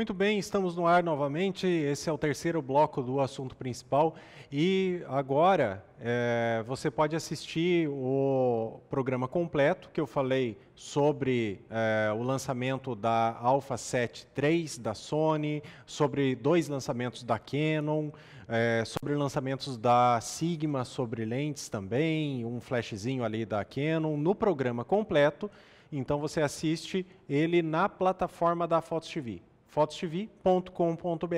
Muito bem, estamos no ar novamente. Esse é o terceiro bloco do assunto principal. E agora é, você pode assistir o programa completo que eu falei sobre é, o lançamento da Alpha 7 III da Sony, sobre dois lançamentos da Canon, é, sobre lançamentos da Sigma sobre lentes também, um flashzinho ali da Canon, no programa completo. Então você assiste ele na plataforma da Fotos TV fototv.com.br.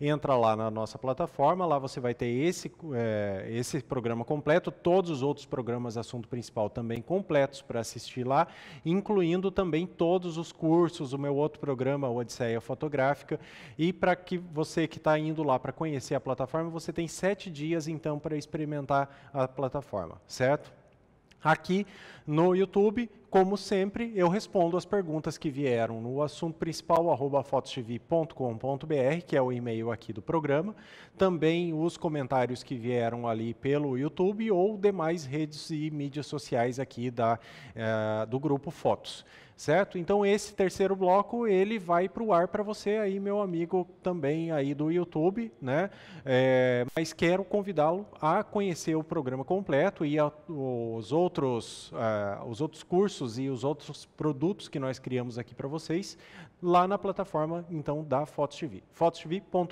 Entra lá na nossa plataforma, lá você vai ter esse, é, esse programa completo, todos os outros programas assunto principal também completos para assistir lá, incluindo também todos os cursos, o meu outro programa, o Odisseia Fotográfica, e para que você que está indo lá para conhecer a plataforma, você tem sete dias então para experimentar a plataforma, certo? Aqui no YouTube, como sempre, eu respondo as perguntas que vieram no assunto principal, fotostv.com.br, que é o e-mail aqui do programa. Também os comentários que vieram ali pelo YouTube ou demais redes e mídias sociais aqui da, eh, do grupo Fotos certo? Então esse terceiro bloco ele vai para o ar para você aí, meu amigo também aí do YouTube, né? É, mas quero convidá-lo a conhecer o programa completo e a, os outros, uh, os outros cursos e os outros produtos que nós criamos aqui para vocês, lá na plataforma então da Fotos TV, fotostv.com.br,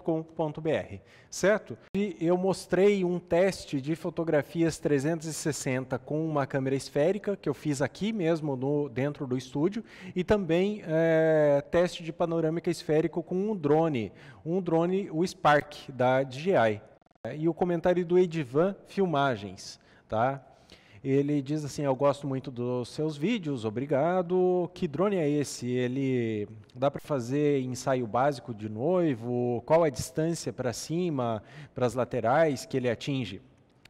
certo? E eu mostrei um teste de fotografias 360 com uma câmera esférica que eu fiz aqui mesmo no dentro do estúdio e também é, teste de panorâmica esférico com um drone, um drone, o Spark da DJI. E o comentário do Edivan Filmagens, tá? Ele diz assim: Eu gosto muito dos seus vídeos, obrigado. Que drone é esse? Ele dá para fazer ensaio básico de noivo? Qual a distância para cima, para as laterais que ele atinge?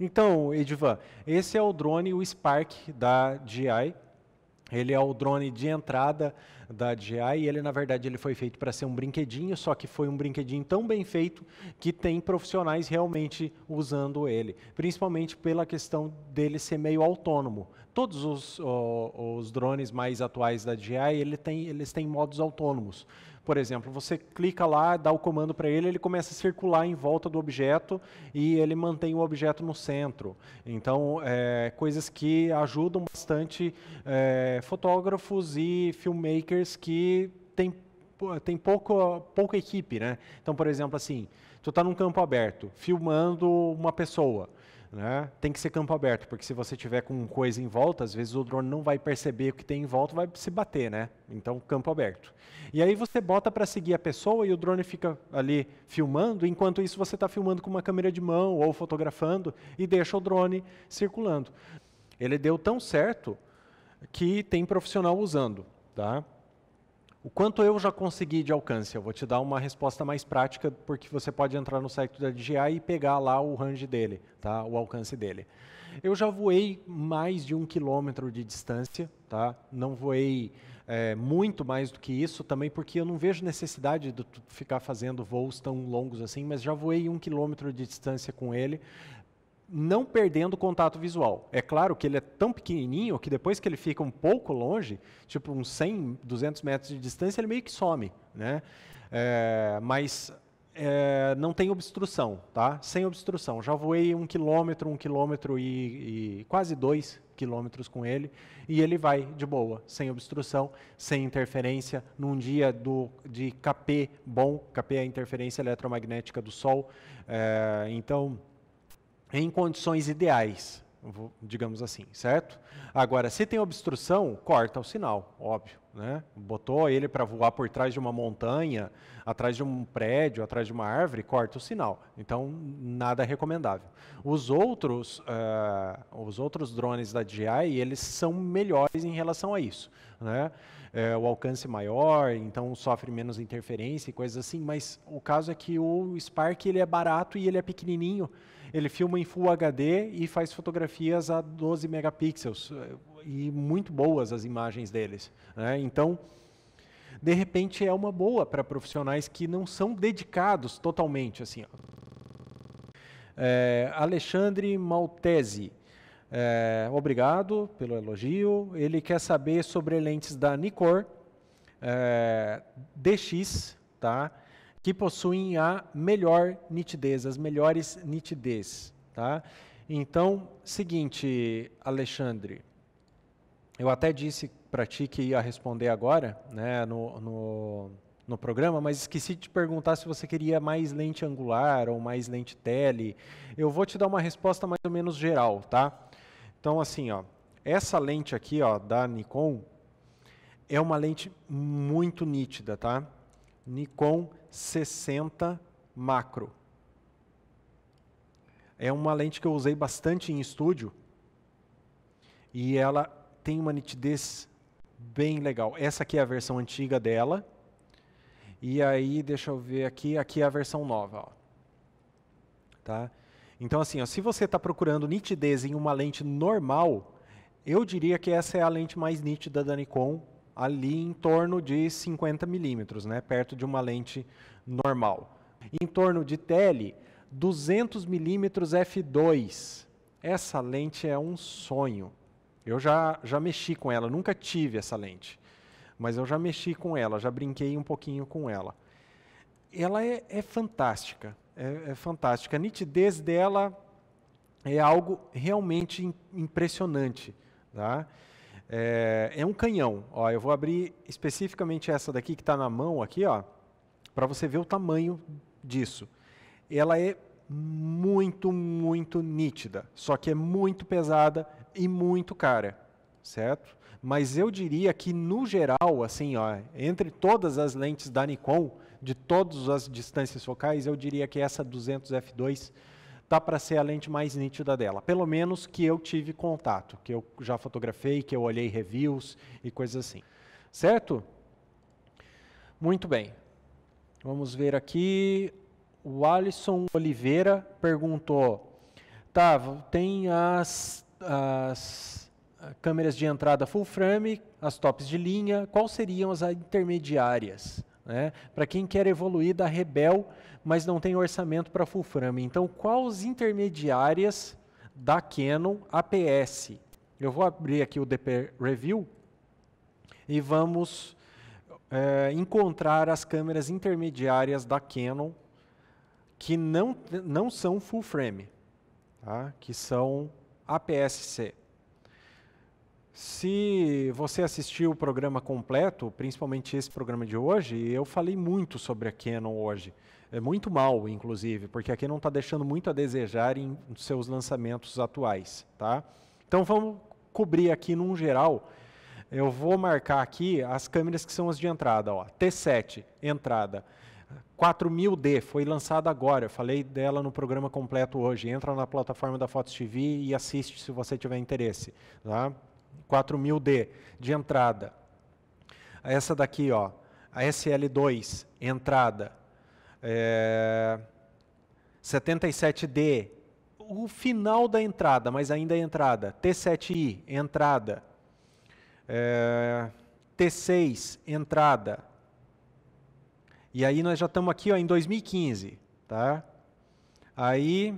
Então, Edivan, esse é o drone, o Spark da DJI ele é o drone de entrada da DJI e ele, na verdade, ele foi feito para ser um brinquedinho, só que foi um brinquedinho tão bem feito que tem profissionais realmente usando ele, principalmente pela questão dele ser meio autônomo. Todos os, os drones mais atuais da DJI, ele tem, eles têm modos autônomos. Por exemplo, você clica lá, dá o comando para ele, ele começa a circular em volta do objeto e ele mantém o objeto no centro. Então, é, coisas que ajudam bastante é, fotógrafos e filmmakers que têm tem pouco, pouca equipe, né? Então, por exemplo, assim, tu está num campo aberto, filmando uma pessoa. Né? Tem que ser campo aberto, porque se você tiver com coisa em volta, às vezes o drone não vai perceber o que tem em volta, vai se bater, né? Então, campo aberto. E aí você bota para seguir a pessoa e o drone fica ali filmando, enquanto isso você está filmando com uma câmera de mão ou fotografando e deixa o drone circulando. Ele deu tão certo que tem profissional usando, tá? O quanto eu já consegui de alcance? Eu vou te dar uma resposta mais prática, porque você pode entrar no site da DJI e pegar lá o range dele, tá? o alcance dele. Eu já voei mais de um quilômetro de distância, tá? não voei é, muito mais do que isso, também porque eu não vejo necessidade de ficar fazendo voos tão longos assim, mas já voei um quilômetro de distância com ele não perdendo contato visual. É claro que ele é tão pequenininho que depois que ele fica um pouco longe, tipo uns 100, 200 metros de distância, ele meio que some, né? É, mas é, não tem obstrução, tá? Sem obstrução. Já voei um quilômetro, um quilômetro e, e quase dois quilômetros com ele e ele vai de boa, sem obstrução, sem interferência, num dia do, de KP bom, KP é a interferência eletromagnética do Sol, é, então em condições ideais, digamos assim, certo? Agora, se tem obstrução, corta o sinal, óbvio. Né? Botou ele para voar por trás de uma montanha, atrás de um prédio, atrás de uma árvore, corta o sinal. Então, nada recomendável. Os outros, uh, os outros drones da DJI, eles são melhores em relação a isso. Né? é, o alcance maior, então sofre menos interferência e coisas assim, mas o caso é que o Spark ele é barato e ele é pequenininho. Ele filma em Full HD e faz fotografias a 12 megapixels e muito boas as imagens deles. Né? Então, de repente é uma boa para profissionais que não são dedicados totalmente assim. É, Alexandre Maltese é, obrigado pelo elogio. Ele quer saber sobre lentes da Nikkor é, DX, tá? que possuem a melhor nitidez, as melhores nitidez. Tá? Então, seguinte, Alexandre, eu até disse para ti que ia responder agora né, no, no, no, programa, mas esqueci de te perguntar se você queria mais lente angular ou mais lente tele. Eu vou te dar uma resposta mais ou menos geral, tá? Então, assim, ó, essa lente aqui ó, da Nikon é uma lente muito nítida, tá? Nikon 60 macro. É uma lente que eu usei bastante em estúdio e ela tem uma nitidez bem legal. Essa aqui é a versão antiga dela. E aí, deixa eu ver aqui, aqui é a versão nova, ó. Tá? Então, assim, ó, se você está procurando nitidez em uma lente normal, eu diria que essa é a lente mais nítida da Nikon, ali em torno de 50 milímetros, né, perto de uma lente normal. Em torno de tele, 200 milímetros f2. Essa lente é um sonho. Eu já, já mexi com ela, nunca tive essa lente, mas eu já mexi com ela, já brinquei um pouquinho com ela. Ela é, é fantástica é, é fantástica. A nitidez dela é algo realmente impressionante. Tá? É, é, um canhão. Ó, eu vou abrir especificamente essa daqui que está na mão aqui, ó, para você ver o tamanho disso. Ela é muito, muito nítida, só que é muito pesada e muito cara, certo? Mas eu diria que no geral, assim, ó, entre todas as lentes da Nikon, de todas as distâncias focais, eu diria que essa 200F2 está para ser a lente mais nítida dela. Pelo menos que eu tive contato, que eu já fotografei, que eu olhei reviews e coisas assim. Certo? Muito bem. Vamos ver aqui. O Alisson Oliveira perguntou: tá, tem as, as câmeras de entrada full frame, as tops de linha, quais seriam as intermediárias? Né? Para quem quer evoluir da Rebel, mas não tem orçamento para full frame. Então, quais intermediárias da Canon APS? Eu vou abrir aqui o DP Review e vamos é, encontrar as câmeras intermediárias da Canon que não, não são full frame, tá? que são APS-C. Se você assistiu o programa completo, principalmente esse programa de hoje, eu falei muito sobre a Canon hoje. É muito mal, inclusive, porque a Canon está deixando muito a desejar em seus lançamentos atuais. Tá? Então vamos cobrir aqui num geral. Eu vou marcar aqui as câmeras que são as de entrada. Ó. T7, entrada. 4000D foi lançada agora. Eu falei dela no programa completo hoje. Entra na plataforma da Fotos TV e assiste se você tiver interesse. Tá? 4000D de entrada. Essa daqui, ó, a SL2, entrada. É, 77D, o final da entrada, mas ainda é entrada. T7I, entrada. É, T6, entrada. E aí nós já estamos aqui ó, em 2015. Tá? Aí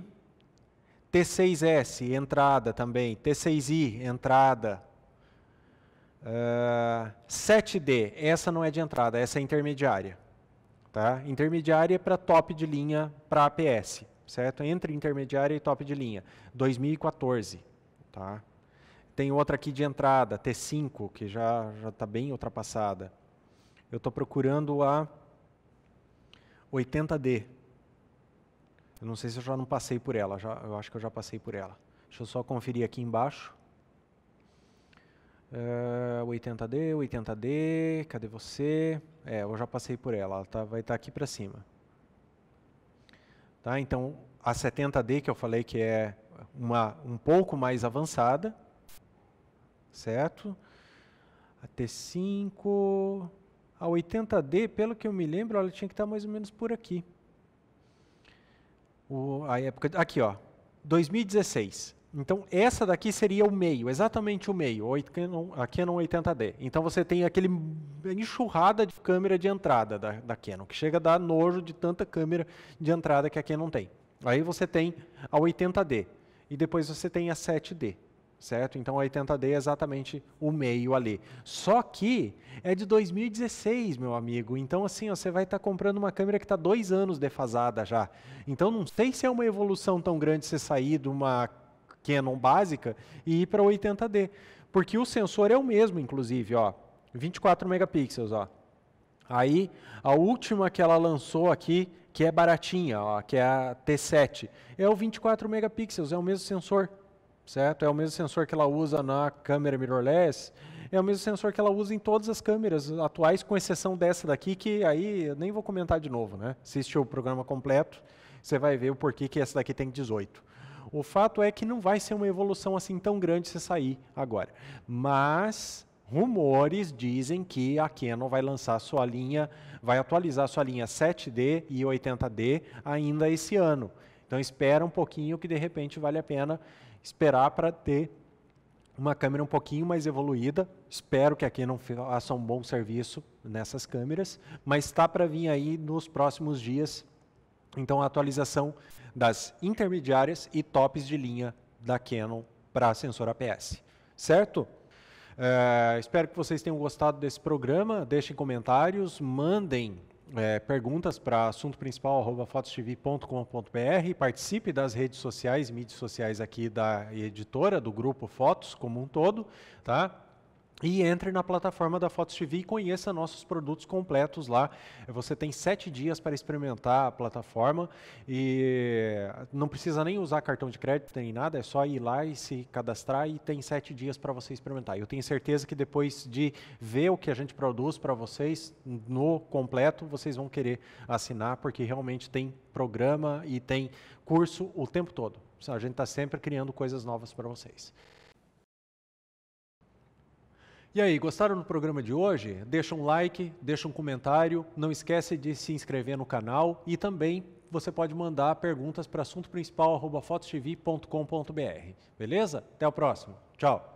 T6S, entrada também. T6I, entrada. Uh, ah, 7D, essa não é de entrada, essa é intermediária. Tá? Intermediária é para top de linha para APS, certo? Entre intermediária e top de linha, 2014. Tá? Tem outra aqui de entrada, T5, que já está bem ultrapassada. Eu estou procurando a 80D. Eu não sei se eu já não passei por ela, já, eu acho que eu já passei por ela. Deixa eu só conferir aqui embaixo. Uh, 80D, 80D, cadê você? É, eu já passei por ela, ela tá, vai estar tá aqui para cima. Tá? Então, a 70D que eu falei que é uma um pouco mais avançada, certo? A T5, a 80D, pelo que eu me lembro, ela tinha que estar tá mais ou menos por aqui. O, a época, aqui ó, 2016. Então, essa daqui seria o meio, exatamente o meio, a Canon 80D. Então, você tem aquele enxurrada de câmera de entrada da, da Canon, que chega a dar nojo de tanta câmera de entrada que a Canon tem. Aí você tem a 80D e depois você tem a 7D, certo? Então a 80D é exatamente o meio ali. Só que é de 2016, meu amigo. Então, assim, ó, você vai estar tá comprando uma câmera que está dois anos defasada já. Então, não sei se é uma evolução tão grande você sair de uma Canon básica e ir para 80D. Porque o sensor é o mesmo, inclusive, ó, 24 megapixels, ó. Aí a última que ela lançou aqui, que é baratinha, ó, que é a T7, é o 24 megapixels, é o mesmo sensor, certo? É o mesmo sensor que ela usa na câmera mirrorless, é o mesmo sensor que ela usa em todas as câmeras atuais, com exceção dessa daqui, que aí eu nem vou comentar de novo, né? assistiu o programa completo, você vai ver o porquê que essa daqui tem 18. O fato é que não vai ser uma evolução assim tão grande se sair agora. Mas rumores dizem que a Canon vai lançar sua linha, vai atualizar sua linha 7D e 80D ainda esse ano. Então espera um pouquinho que de repente vale a pena esperar para ter uma câmera um pouquinho mais evoluída. Espero que a Canon faça um bom serviço nessas câmeras, mas está para vir aí nos próximos dias então, a atualização das intermediárias e tops de linha da Canon para sensor APS. Certo? É, espero que vocês tenham gostado desse programa. Deixem comentários, mandem é, perguntas para assunto principal Participe das redes sociais, mídias sociais aqui da editora, do grupo Fotos como um todo. Tá? E entre na plataforma da Fotos TV e conheça nossos produtos completos lá. Você tem sete dias para experimentar a plataforma e não precisa nem usar cartão de crédito nem nada, é só ir lá e se cadastrar e tem sete dias para você experimentar. Eu tenho certeza que depois de ver o que a gente produz para vocês no completo, vocês vão querer assinar, porque realmente tem programa e tem curso o tempo todo. A gente está sempre criando coisas novas para vocês. E aí, gostaram do programa de hoje? Deixa um like, deixa um comentário, não esquece de se inscrever no canal e também você pode mandar perguntas para assuntoprincipal.fotostv.com.br. Beleza? Até o próximo. Tchau.